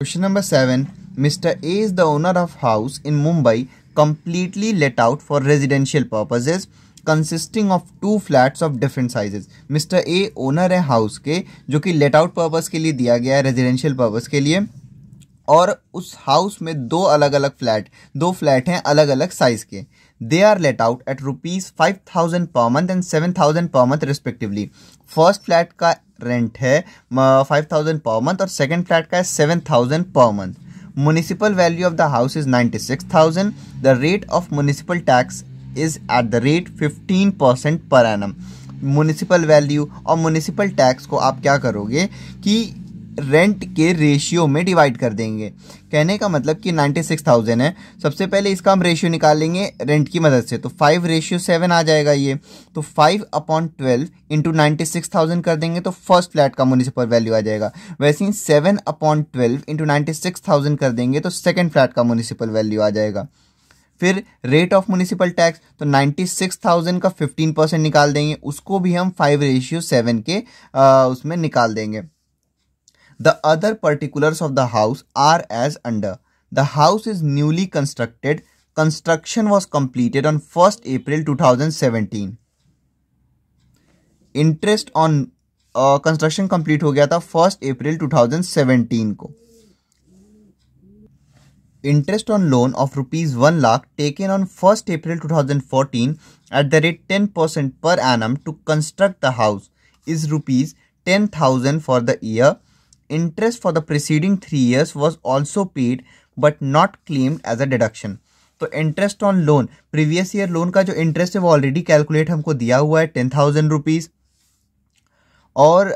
question number seven mister A is the owner of house in Mumbai completely let out for residential purposes consisting of two flats of different sizes mister A owner है house के जो कि let out purpose के लिए दिया गया है residential purpose के लिए और उस हाउस में दो अलग अलग फ्लैट दो फ्लैट हैं अलग अलग साइज के they are let out at rupees five thousand per month and seven thousand per month respectively first flat का रेंट है फाइव थाउजेंड पर मंथ और सेकेंड फ्लैट का है seven thousand per month municipal value of the house is ninety six thousand the rate of municipal tax is at the rate fifteen percent per annum municipal value और municipal tax को आप क्या करोगे कि rent के ratio में divide कर देंगे कहने का मतलब कि 96,000 है सबसे पहले इसका हम रेशियो निकालेंगे रेंट की मदद से तो फाइव रेशियो सेवन आ जाएगा ये तो five upon twelve into ninety six thousand कर देंगे तो फर्स्ट फ्लैट का म्यूनिसिपल वैल्यू आ जाएगा वैसे ही seven upon twelve into ninety six thousand कर देंगे तो सेकेंड फ्लैट का म्यूनिसिपल वैल्यू आ जाएगा फिर रेट ऑफ म्यूनिसिपल टैक्स तो 96,000 का 15 परसेंट निकाल देंगे उसको भी हम फाइव रेशियो सेवन के आ, उसमें निकाल देंगे the other particulars of the house are as under the house is newly constructed construction was completed on 1st april 2017 interest on uh, construction complete ho gaya tha 1st april 2017 ko interest on loan of rupees 1 lakh taken on 1st april 2014 at the rate 10% per annum to construct the house is rupees 10000 for the year interest for the preceding three years was also paid but not claimed as a deduction तो interest on loan previous year loan का जो interest है वो already calculate हमको दिया हुआ है ten thousand rupees और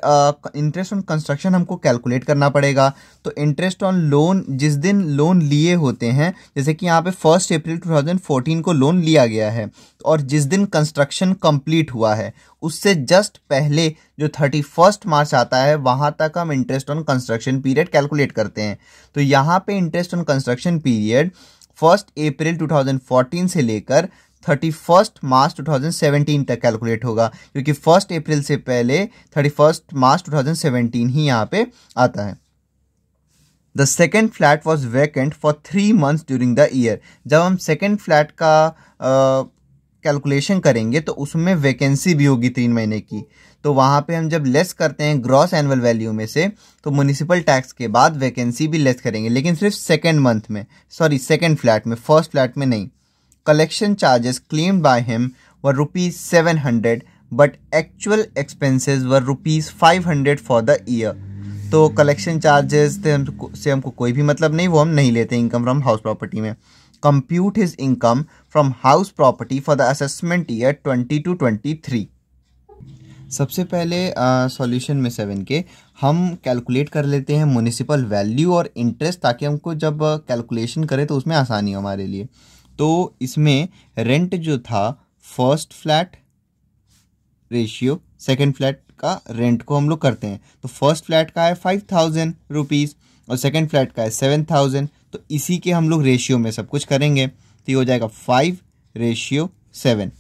इंटरेस्ट ऑन कंस्ट्रक्शन हमको कैलकुलेट करना पड़ेगा तो इंटरेस्ट ऑन लोन जिस दिन लोन लिए होते हैं जैसे कि यहाँ पे फर्स्ट अप्रैल 2014 को लोन लिया गया है और जिस दिन कंस्ट्रक्शन कंप्लीट हुआ है उससे जस्ट पहले जो थर्टी फर्स्ट मार्च आता है वहाँ तक हम interest on construction period calculate करते हैं तो यहाँ पे interest on construction period first April 2014 से लेकर thirty first March two thousand seventeen तक कैलकुलेट होगा क्योंकि फर्स्ट अप्रैल से पहले thirty first March two thousand seventeen ही यहाँ पे आता है the second flat was vacant for three months during the year जब हम सेकेंड फ्लैट का कैलकुलेशन करेंगे तो उसमें वैकेंसी भी होगी तीन महीने की तो वहाँ पे हम जब लेस करते हैं ग्रॉस एनुअल वैल्यू में से तो म्यूनिसिपल टैक्स के बाद वैकेंसी भी लेस करेंगे लेकिन सिर्फ सेकेंड मंथ में सॉरी सेकेंड फ्लैट में फर्स्ट फ्लैट में नहीं collection charges claimed by him were rupees 700 but actual expenses were rupees 500 for the year तो कलेक्शन चार्जेस से हमको कोई भी मतलब नहीं वो हम नहीं लेते इनकम फ्रॉम हाउस प्रॉपर्टी में compute his income from house property for the assessment year 20 to 23 सबसे पहले सॉल्यूशन में सेवन के हम कैलकुलेट कर लेते हैं म्यूनिसिपल वैल्यू और इंटरेस्ट ताकि हमको जब कैलकुलेशन करें तो उसमें आसानी हो हमारे लिए तो इसमें रेंट जो था first flat ratio second flat का रेंट को हम लोग करते हैं तो फर्स्ट फ्लैट का है फाइव थाउजेंड रुपीज़ और सेकेंड फ्लैट का है सेवन थाउजेंड तो इसी के हम लोग रेशियो में सब कुछ करेंगे तो ये हो जाएगा फाइव रेशियो सेवन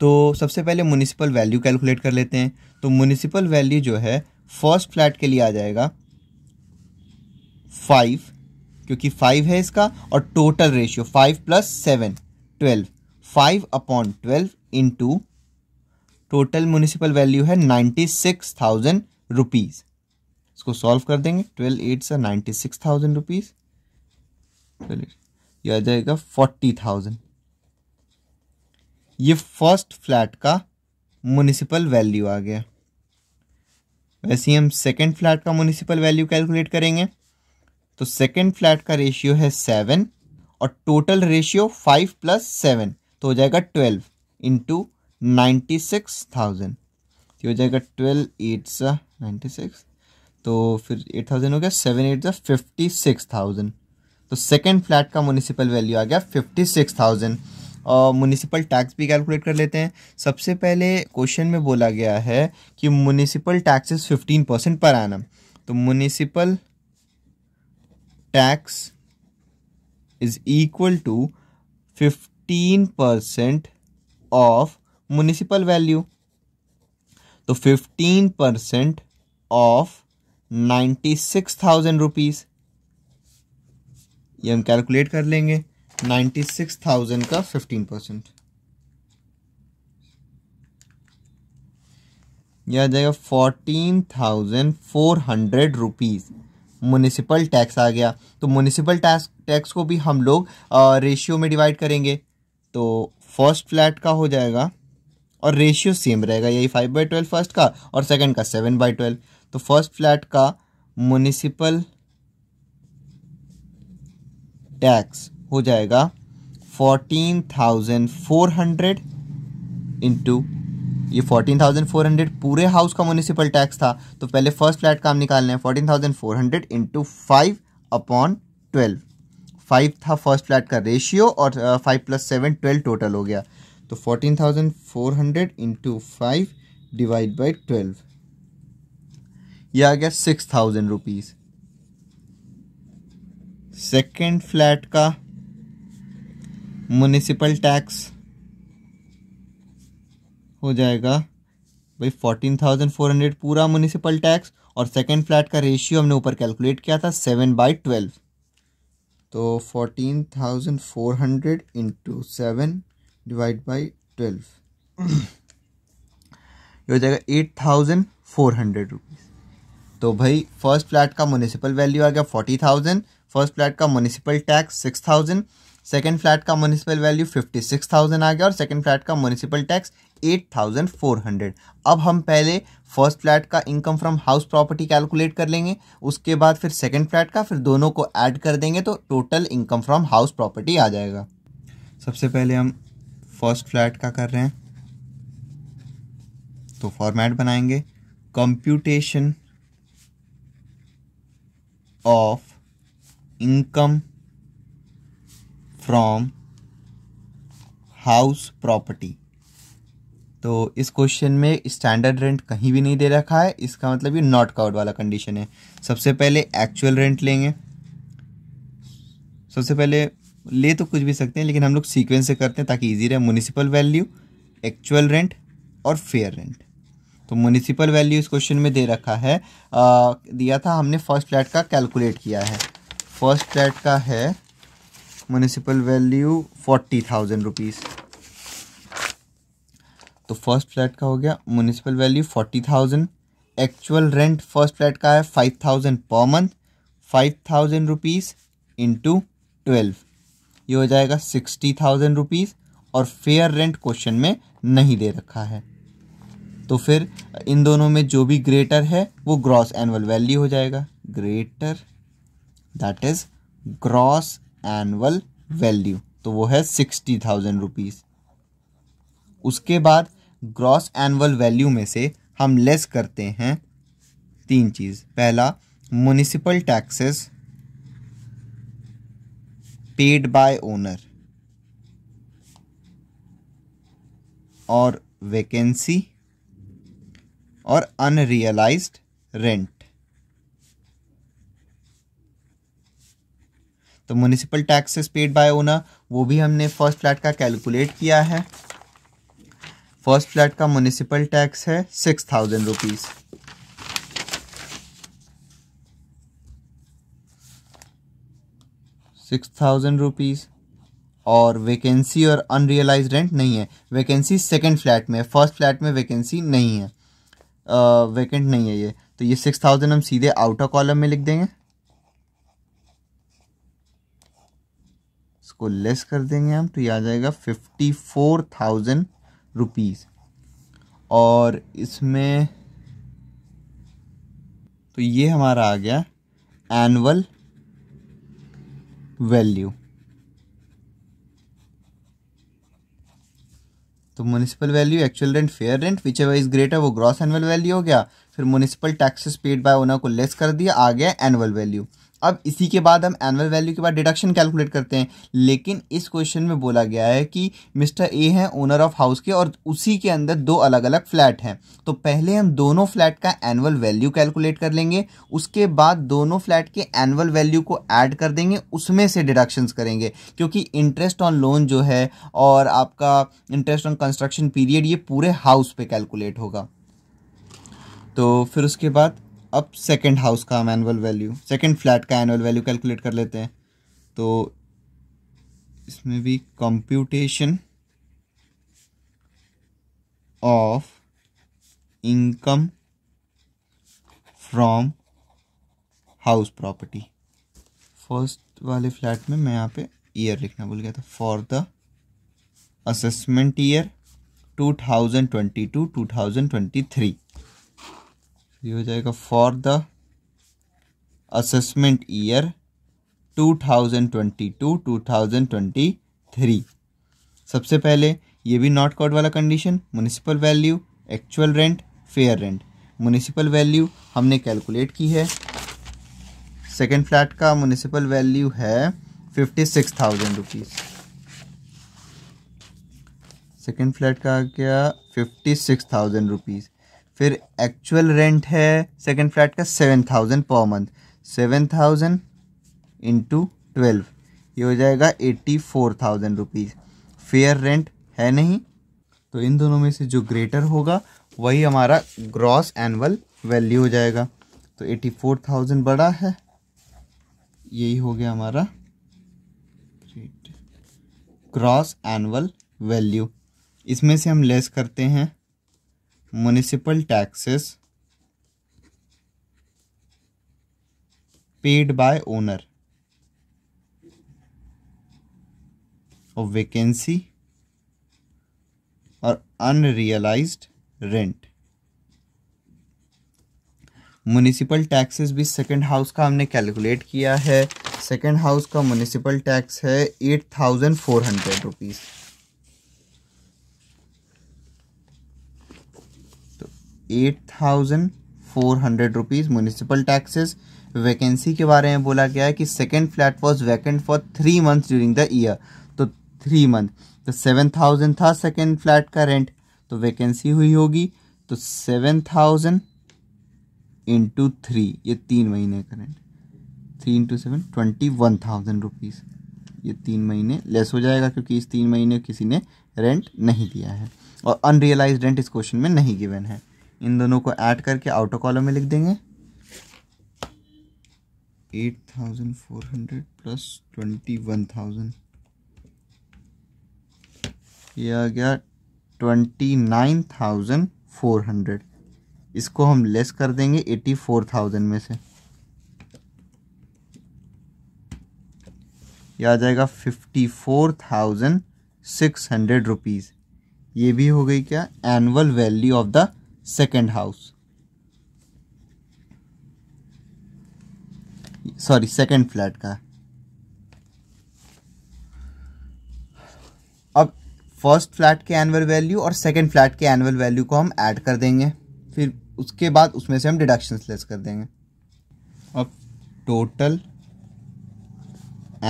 तो सबसे पहले म्यूनिसिपल वैल्यू कैलकुलेट कर लेते हैं तो म्यूनिसिपल वैल्यू जो है फर्स्ट फ्लैट के लिए आ जाएगा फाइव क्योंकि फाइव है इसका और total ratio five plus seven twelve five upon twelve to total municipal value है नाइन्टी सिक्स थाउजेंड रुपीज़ इसको सॉल्व कर देंगे ट्वेल्व एट सर नाइन्टी सिक्स थाउजेंड रुपीज़ ये आ जाएगा फोर्टी थाउजेंड ये फर्स्ट फ्लैट का म्यूनिसिपल वैल्यू आ गया वैसे ही हम सेकेंड फ्लैट का म्यूनिसिपल वैल्यू कैलकुलेट करेंगे तो सेकेंड फ्लैट का रेशियो है सेवन और total ratio five plus seven तो हो जाएगा twelve into ninety six thousand तो हो जाएगा ट्वेल्व एट सा नाइन्टी सिक्स तो फिर एट थाउजेंड हो गया सेवन एट सा फिफ्टी सिक्स थाउजेंड तो सेकेंड फ्लैट का म्यूनिसिपल वैल्यू आ गया फिफ्टी सिक्स थाउजेंड और म्यूनिसिपल टैक्स भी कैलकुलेट कर लेते हैं सबसे पहले क्वेश्चन में बोला गया है कि म्यूनिसिपल टैक्सेस फिफ्टीन परसेंट पर आना तो municipal tax is equal to fifteen percent of municipal value तो fifteen percent of ninety six thousand rupees ये हम कैलकुलेट कर लेंगे नाइन्टी सिक्स थाउजेंड का फिफ्टीन परसेंट यह आ जाएगा fourteen thousand four hundred rupees municipal tax आ गया तो म्यूनिसिपल टैक्स टैक्स को भी हम लोग रेशियो में डिवाइड करेंगे तो फर्स्ट फ्लैट का हो जाएगा और रेशियो सेम रहेगा यही फाइव बाई ट्वेल्व फर्स्ट का और सेकंड का सेवन बाई ट्वेल्व तो फर्स्ट फ्लैट का म्यूनिसिपल टैक्स हो जाएगा fourteen thousand four hundred into ये फोर्टीन थाउजेंड फोर हंड्रेड पूरे हाउस का म्यूनिसिपल टैक्स था तो पहले फर्स्ट फ्लैट का हम निकालना है fourteen thousand four hundred into five upon twelve five था फर्स्ट फ्लैट का रेशियो और five plus seven twelve total हो गया तो fourteen thousand four hundred into five divide by twelve यह आ गया six thousand rupees second flat का म्यूनिसिपल टैक्स हो जाएगा भाई फोर्टीन थाउजेंड फोर हंड्रेड पूरा म्यूनिसिपल टैक्स और सेकेंड फ्लैट का रेशियो हमने ऊपर कैलकुलेट किया था सेवन बाई ट्वेल्व तो fourteen thousand four hundred into seven divide by twelve ये हो जाएगा eight thousand four hundred rupees तो भाई फर्स्ट फ्लैट का म्यूनिसिपल वैल्यू आ गया फोर्टी थाउजेंड फर्स्ट फ्लैट का municipal tax six thousand second flat का municipal value fifty six thousand आ गया और सेकेंड फ्लैट का municipal tax eight thousand four hundred अब हम पहले फर्स्ट फ्लैट का income from house property calculate कर लेंगे उसके बाद फिर सेकंड फ्लैट का फिर दोनों को ऐड कर देंगे तो total income from house property आ जाएगा सबसे पहले हम फर्स्ट फ्लैट का कर रहे हैं तो फॉर्मेट बनाएंगे computation of income from house property तो इस क्वेश्चन में स्टैंडर्ड रेंट कहीं भी नहीं दे रखा है इसका मतलब ये नॉट काउट वाला कंडीशन है सबसे पहले एक्चुअल रेंट लेंगे सबसे पहले ले तो कुछ भी सकते हैं लेकिन हम लोग सीक्वेंस से करते हैं ताकि ईजी रहे म्यूनिसिपल वैल्यू एक्चुअल रेंट और फेयर रेंट तो म्यूनिसिपल वैल्यू इस क्वेश्चन में दे रखा है आ, दिया था हमने फर्स्ट फ्लैट का कैलकुलेट किया है फर्स्ट फ्लैट का है municipal value forty thousand rupees तो फर्स्ट फ्लैट का हो गया municipal value forty thousand actual rent first flat का है five thousand per month five thousand rupees into twelve ये हो जाएगा सिक्सटी थाउजेंड रुपीज़ और फेयर रेंट क्वेश्चन में नहीं दे रखा है तो फिर इन दोनों में जो भी ग्रेटर है वो ग्रॉस एनुअल वैल्यू हो जाएगा greater that is gross annual value तो वो है सिक्सटी थाउजेंड रुपीज़ उसके बाद ग्रॉस एनुअल वैल्यू में से हम लेस करते हैं तीन चीज़ पहला municipal taxes paid by owner और वैकेंसी और अनरियलाइज्ड रेंट तो municipal taxes paid by owner वो भी हमने फर्स्ट फ्लैट का कैलकुलेट किया है फर्स्ट फ्लैट का म्यूनिसिपल टैक्स है six thousand rupees six thousand rupees और वैकेंसी और अनरियलाइज रेंट नहीं है वैकेंसी सेकेंड फ्लैट में है फर्स्ट फ्लैट में वैकेंसी नहीं है वैकेंट नहीं है ये तो ये सिक्स थाउजेंड हम सीधे आउटर कॉलम में लिख देंगे इसको लेस कर देंगे हम तो ये आ जाएगा फिफ्टी फोर थाउजेंड रुपीज़ और इसमें तो ये हमारा आ गया एनुअल वैल्यू तो municipal value actual rent fair rent whichever is greater वो ग्रॉस एनुअल वैल्यू हो गया फिर municipal taxes paid by owner को लेस कर दिया आ गया एनुअल वैल्यू अब इसी के बाद हम एनुअल वैल्यू के बाद डिडक्शन कैलकुलेट करते हैं लेकिन इस क्वेश्चन में बोला गया है कि मिस्टर ए हैं ओनर ऑफ हाउस के और उसी के अंदर दो अलग अलग फ्लैट हैं तो पहले हम दोनों फ्लैट का एनुअल वैल्यू कैलकुलेट कर लेंगे उसके बाद दोनों फ्लैट के एनुअल वैल्यू को ऐड कर देंगे उसमें से डिडक्शन करेंगे क्योंकि इंटरेस्ट ऑन लोन जो है और आपका इंटरेस्ट ऑन कंस्ट्रक्शन पीरियड ये पूरे हाउस पर कैलकुलेट होगा तो फिर उसके बाद अब सेकेंड हाउस का हम एनुअल वैल्यू सेकेंड फ्लैट का एनुअल वैल्यू कैलकुलेट कर लेते हैं तो इसमें भी computation of income from house property first वाले फ्लैट में मैं यहाँ पे ईयर लिखना भूल गया था for the assessment year two two two thousand thousand twenty twenty three ये हो जाएगा फॉर द असेसमेंट ईयर 2022-2023 सबसे पहले ये भी नॉट कॉड वाला condition municipal value actual rent fair rent municipal value हमने कैलकुलेट की है सेकेंड फ्लैट का म्यूनिसिपल वैल्यू है fifty six thousand rupees second flat का आ गया फिफ्टी सिक्स थाउजेंड रुपीज़ फिर एक्चुअल रेंट है सेकेंड फ्लैट का seven thousand per month seven thousand into twelve ये हो जाएगा eighty four thousand rupees fair rent है नहीं तो इन दोनों में से जो ग्रेटर होगा वही हमारा ग्रॉस एनुअल वैल्यू हो जाएगा तो एटी फोर थाउजेंड बड़ा है यही हो गया हमारा ग्रॉस एनुअल वैल्यू इसमें से हम लेस करते हैं municipal taxes paid by owner of vacancy or unrealized rent municipal taxes भी सेकेंड हाउस का हमने कैलकुलेट किया है सेकेंड हाउस का म्यूनिसिपल टैक्स है eight thousand four hundred rupees eight thousand four hundred rupees municipal taxes vacancy के बारे में बोला गया है कि second flat was vacant for three months during the year तो थ्री मंथ तो सेवन थाउजेंड था सेकेंड फ्लैट का रेंट तो वैकेंसी हुई होगी तो सेवन थाउजेंड इंटू थ्री ये तीन महीने का rent three into seven twenty one thousand rupees ये तीन महीने लेस हो जाएगा क्योंकि इस तीन महीने किसी ने रेंट नहीं दिया है और अनरियलाइज रेंट इस क्वेश्चन में नहीं गिवन है इन दोनों को ऐड करके आउटर कॉलम में लिख देंगे eight thousand four hundred plus twenty one thousand ये आ गया twenty nine thousand four hundred इसको हम लेस कर देंगे एटी फोर थाउजेंड में से यह आ जाएगा fifty four thousand six hundred rupees ये भी हो गई क्या annual value of the second house sorry second flat का अब फर्स्ट फ्लैट के एनुअल वैल्यू और सेकेंड फ्लैट के एनुअल वैल्यू को हम ऐड कर देंगे फिर उसके बाद उसमें से हम डिडक्शन लेस कर देंगे अब total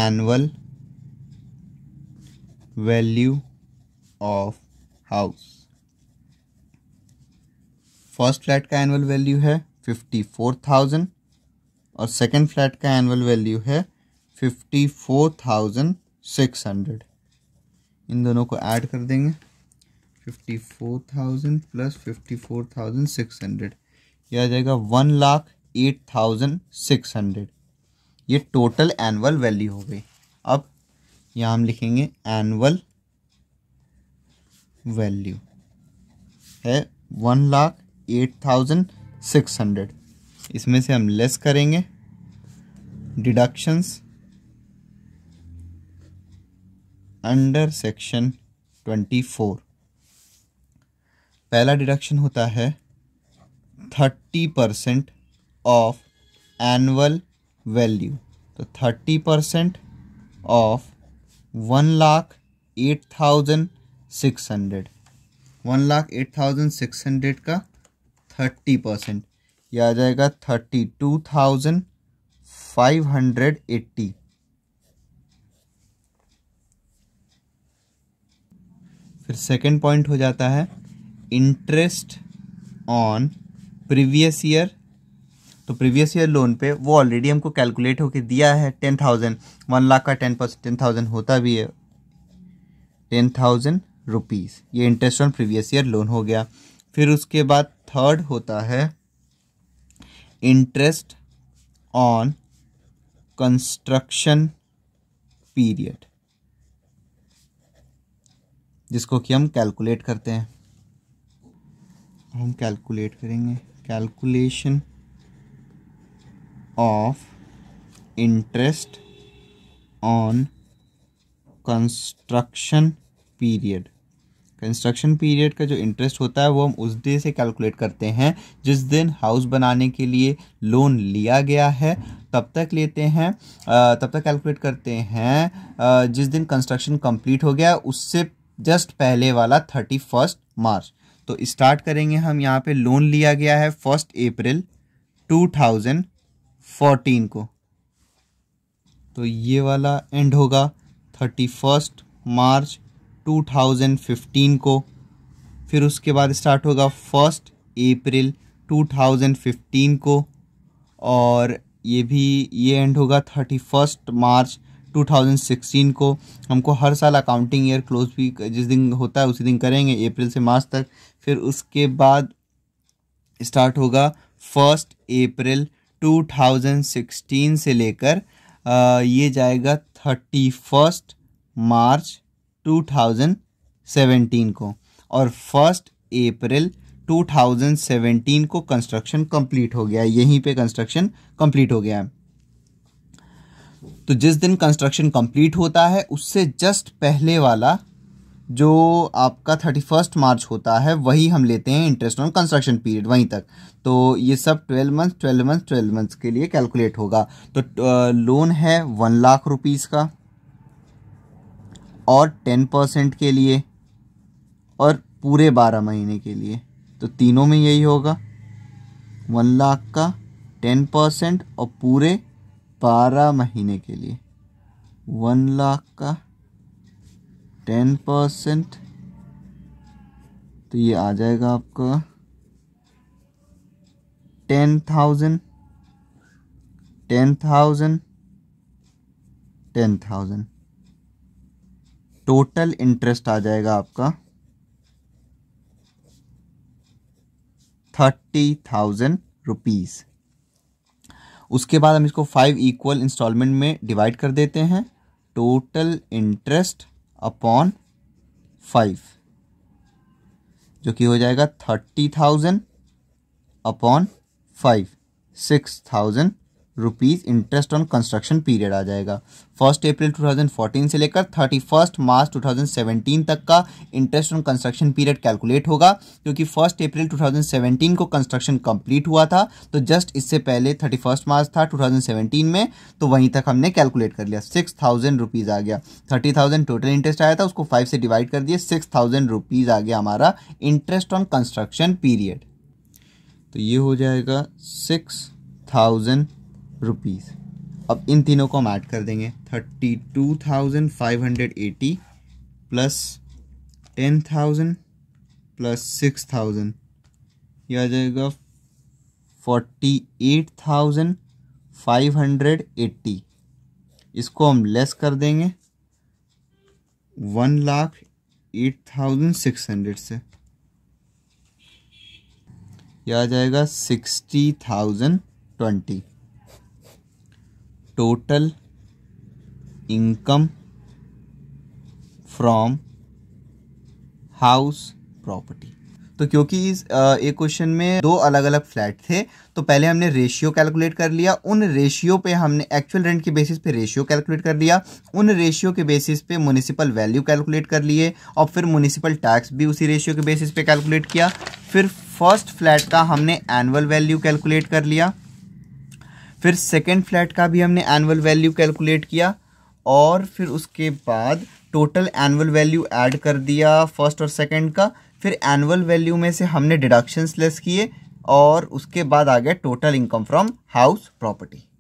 annual value of house first flat का एनुअल वैल्यू है फिफ्टी फोर थाउजेंड और सेकेंड फ्लैट का एनुअल वैल्यू है fifty four thousand six hundred इन दोनों को ऐड कर देंगे fifty four thousand plus fifty four thousand six hundred यह आ जाएगा one lakh eight thousand six hundred ये टोटल एनुअल वैल्यू हो गई अब यहाँ हम लिखेंगे एनुअल वैल्यू है one lakh eight thousand six hundred इसमें से हम लेस करेंगे deductions under section twenty four पहला डिडक्शन होता है thirty percent of annual value तो thirty percent of one lakh eight thousand six hundred one lakh eight thousand six hundred का थर्टी परसेंट यह आ जाएगा thirty two thousand five hundred eighty फिर second point हो जाता है इंटरेस्ट ऑन प्रीवियस ईयर तो प्रीवियस ईयर लोन पे वो ऑलरेडी हमको कैलकुलेट होके दिया है टेन थाउजेंड वन लाख का टेन परसेंट टेन थाउजेंड होता भी है टेन थाउजेंड रुपीज़ ये interest on previous year loan हो गया फिर उसके बाद थर्ड होता है इंटरेस्ट ऑन कंस्ट्रक्शन पीरियड जिसको कि हम कैलकुलेट करते हैं हम कैलकुलेट करेंगे calculation of interest on construction period construction period का जो इंटरेस्ट होता है वो हम उस डे से कैलकुलेट करते हैं जिस दिन हाउस बनाने के लिए लोन लिया गया है तब तक लेते हैं तब तक कैलकुलेट करते हैं जिस दिन कंस्ट्रक्शन कंप्लीट हो गया उससे जस्ट पहले वाला थर्टी फर्स्ट मार्च तो स्टार्ट करेंगे हम यहाँ पे लोन लिया गया है फर्स्ट अप्रैल 2014 को तो ये वाला एंड होगा थर्टी फर्स्ट मार्च 2015 को फिर उसके बाद स्टार्ट होगा फर्स्ट अप्रैल 2015 को और ये भी ये एंड होगा थर्टी फर्स्ट मार्च 2016 को हमको हर साल अकाउंटिंग ईयर क्लोज भी जिस दिन होता है उसी दिन करेंगे अप्रैल से मार्च तक फिर उसके बाद स्टार्ट होगा फर्स्ट अप्रैल 2016 से लेकर ये जाएगा थर्टी फर्स्ट मार्च 2017 को और फर्स्ट अप्रैल 2017 को कंस्ट्रक्शन कंप्लीट हो गया यहीं पे कंस्ट्रक्शन कंप्लीट हो गया है तो जिस दिन कंस्ट्रक्शन कंप्लीट होता है उससे जस्ट पहले वाला जो आपका थर्टी फर्स्ट मार्च होता है वही हम लेते हैं इंटरेस्ट ऑन कंस्ट्रक्शन पीरियड वहीं तक तो ये सब twelve month twelve month twelve months के लिए कैलकुलेट होगा तो लोन है वन लाख रुपीज़ का और टेन परसेंट के लिए और पूरे बारह महीने के लिए तो तीनों में यही होगा वन लाख का टेन परसेंट और पूरे बारह महीने के लिए वन लाख का टेन परसेंट तो ये आ जाएगा आपका ten thousand ten thousand ten thousand total interest आ जाएगा आपका थर्टी थाउजेंड रुपीज़ उसके बाद हम इसको फाइव इक्वल इंस्टॉलमेंट में डिवाइड कर देते हैं टोटल इंटरेस्ट अपॉन फाइव जो कि हो जाएगा thirty thousand upon five six thousand rupees interest on construction period आ जाएगा फर्स्ट अप्रैल 2014 से लेकर थर्टी फर्स्ट मार्च 2017 तक का interest on construction period calculate होगा क्योंकि फर्स्ट अप्रैल 2017 को कंस्ट्रक्शन कंप्लीट हुआ था तो जस्ट इससे पहले थर्टी फर्स्ट मार्च था 2017 में तो वहीं तक हमने कैलकुलेट कर लिया सिक्स थाउजेंड रुपीज़ आ गया थर्टी थाउजेंड टोटल इंटरेस्ट आया था उसको फाइव से डिवाइड कर दिया सिक्स थाउजेंड रुपीज़ आ गया हमारा इंटरेस्ट ऑन कंस्ट्रक्शन पीरियड तो ये हो जाएगा सिक्स थाउजेंड रुपीज़ अब इन तीनों को हम ऐड कर देंगे thirty two thousand five hundred eighty plus ten thousand plus six thousand यह आ जाएगा forty eight thousand five hundred eighty इसको हम लेस कर देंगे one lakh eight thousand six hundred से यह आ जाएगा sixty thousand twenty total income from house property तो क्योंकि इस एक क्वेश्चन में दो अलग अलग फ्लैट थे तो पहले हमने रेशियो कैलकुलेट कर लिया उन रेशियो पे हमने एक्चुअल रेंट के बेसिस पे रेशियो कैलकुलेट कर लिया उन रेशियो के बेसिस पे म्यूनिसिपल वैल्यू कैलकुलेट कर लिए और फिर म्यूनिसिपल टैक्स भी उसी रेशियो के बेसिस पे कैलकुलेट किया फिर फर्स्ट फ्लैट का हमने एनुअल वैल्यू कैलकुलेट कर लिया फिर सेकेंड फ्लैट का भी हमने एनुअल वैल्यू कैलकुलेट किया और फिर उसके बाद टोटल एनुअल वैल्यू ऐड कर दिया फर्स्ट और सेकेंड का फिर एनुअल वैल्यू में से हमने डिडक्शंस लेस किए और उसके बाद आ गया total income from house property